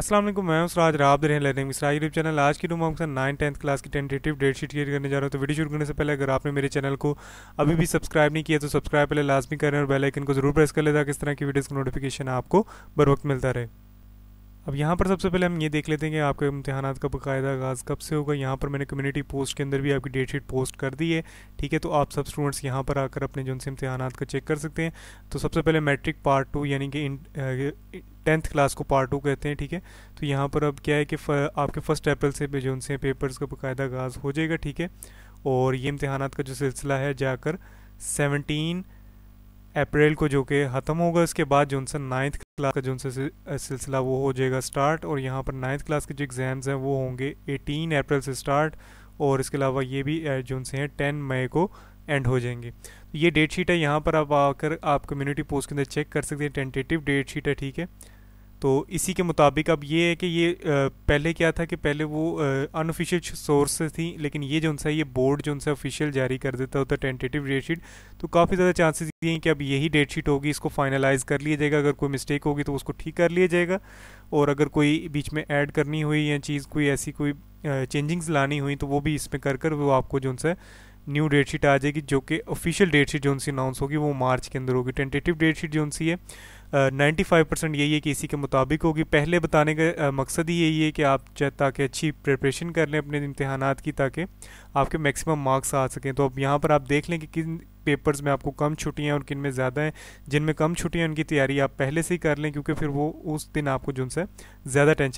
असलम मैं उसराज आप दे रहे हैं लर्निंग मिसरा यूट्यूब चैनल आज की रूम आपके नाइन टेंथ क्लास की टेंटेटिव डेट शीट क्लियर करने जा रहा हूँ तो वीडियो शुरू करने से पहले अगर आपने मेरे चैनल को अभी भी सब्सक्राइब नहीं किया तो सब्सक्राइब पहले लाजमी करें और बेल आइकन को जरूर प्रेस कर लें किस इस तरह की वीडियोज़ का नोटिफिकेशन आपको बर वक्त मिलता रहे अब यहाँ पर सबसे पहले हम ये देख लेते हैं कि आपके इम्तहान का बाकायदा आगाज़ कब से होगा यहाँ पर मैंने कम्युनिटी पोस्ट के अंदर भी आपकी डेट शीट पोस्ट कर दी है ठीक है तो आप सब स्टूडेंट्स यहाँ पर आकर अपने जो उनसे इम्तहान का चेक कर सकते हैं तो सबसे पहले मैट्रिक पार्ट टू यानी कि टेंथ क्लास को पार्ट टू कहते हैं ठीक है तो यहाँ पर अब क्या है कि आपके फर्स्ट अप्रैल से जो उनसे पेपर्स का बाकायदा आगाज़ हो जाएगा ठीक है और ये इम्तहान का जो सिलसिला है जाकर सेवनटीन अप्रैल को जो कि ख़त्म होगा इसके बाद उनसे नाइन्थ क्लास का उनसे सिलसिला वो हो जाएगा स्टार्ट और यहाँ पर नाइन्थ क्लास के जो एग्ज़ाम्स हैं वो होंगे 18 अप्रैल से स्टार्ट और इसके अलावा ये भी जो से हैं टेन मई को एंड हो जाएंगे तो ये डेट शीट है यहाँ पर आप आकर आप कम्युनिटी पोस्ट के अंदर चेक कर सकते हैं टेंटेटिव डेट शीट है ठीक है तो इसी के मुताबिक अब ये है कि ये पहले क्या था कि पहले वो अनऑफिशियल सोर्स थी लेकिन ये जो सा ये बोर्ड जो उनसे ऑफिशियल जारी कर देता होता टेंटेटिव डेट शीट तो काफ़ी ज़्यादा चांसेस ये हैं कि अब यही डेट शीट होगी इसको फाइनलाइज कर लिया जाएगा अगर कोई मिस्टेक होगी तो उसको ठीक कर लिया जाएगा और अगर कोई बीच में ऐड करनी हुई या चीज़ कोई ऐसी कोई चेंजिंग्स लानी हुई तो वो भी इसमें कर कर वो आपको जो सा न्यू डेट शीट आ जाएगी जो कि ऑफिशियल डेट शीट जो सी अनाउंस होगी वो मार्च के अंदर होगी टेंटेटिव डेट शीट जो सी है नाइन्टी फाइव परसेंट यही है कि इसी के मुताबिक होगी पहले बताने का मकसद ही यही है कि आप ताकि अच्छी प्रिपरेशन कर लें अपने इम्तहान की ताकि आपके मैक्सिमम मार्क्स आ सकें तो अब यहाँ पर आप देख लें कि किन पेपर्स में आपको कम छुट्टियाँ और किन में ज़्यादा हैं जिनमें कम छुट्टियाँ उनकी तैयारी आप पहले से ही कर लें क्योंकि फिर वो उस दिन आपको जिनसे ज़्यादा टेंशन